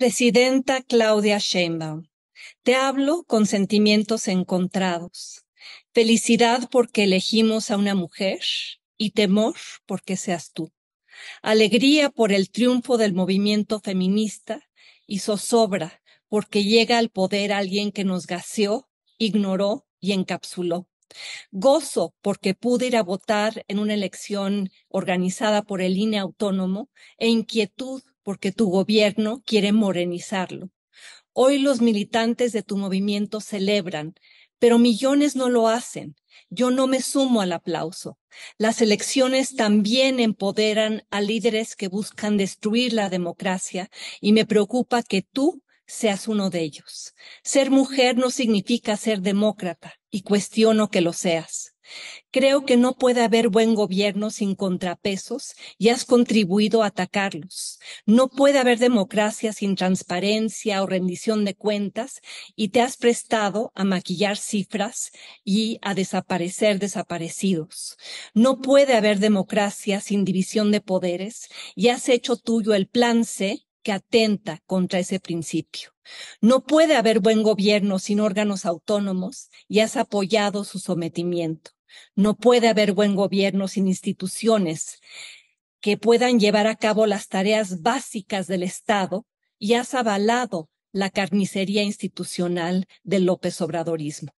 Presidenta Claudia Sheinbaum, te hablo con sentimientos encontrados. Felicidad porque elegimos a una mujer y temor porque seas tú. Alegría por el triunfo del movimiento feminista y zozobra porque llega al poder alguien que nos gaseó, ignoró y encapsuló. Gozo porque pude ir a votar en una elección organizada por el INE autónomo e inquietud porque tu gobierno quiere morenizarlo. Hoy los militantes de tu movimiento celebran, pero millones no lo hacen. Yo no me sumo al aplauso. Las elecciones también empoderan a líderes que buscan destruir la democracia y me preocupa que tú seas uno de ellos. Ser mujer no significa ser demócrata y cuestiono que lo seas. Creo que no puede haber buen gobierno sin contrapesos y has contribuido a atacarlos. No puede haber democracia sin transparencia o rendición de cuentas y te has prestado a maquillar cifras y a desaparecer desaparecidos. No puede haber democracia sin división de poderes y has hecho tuyo el plan C que atenta contra ese principio. No puede haber buen gobierno sin órganos autónomos y has apoyado su sometimiento. No puede haber buen gobierno sin instituciones que puedan llevar a cabo las tareas básicas del Estado y has avalado la carnicería institucional del López Obradorismo.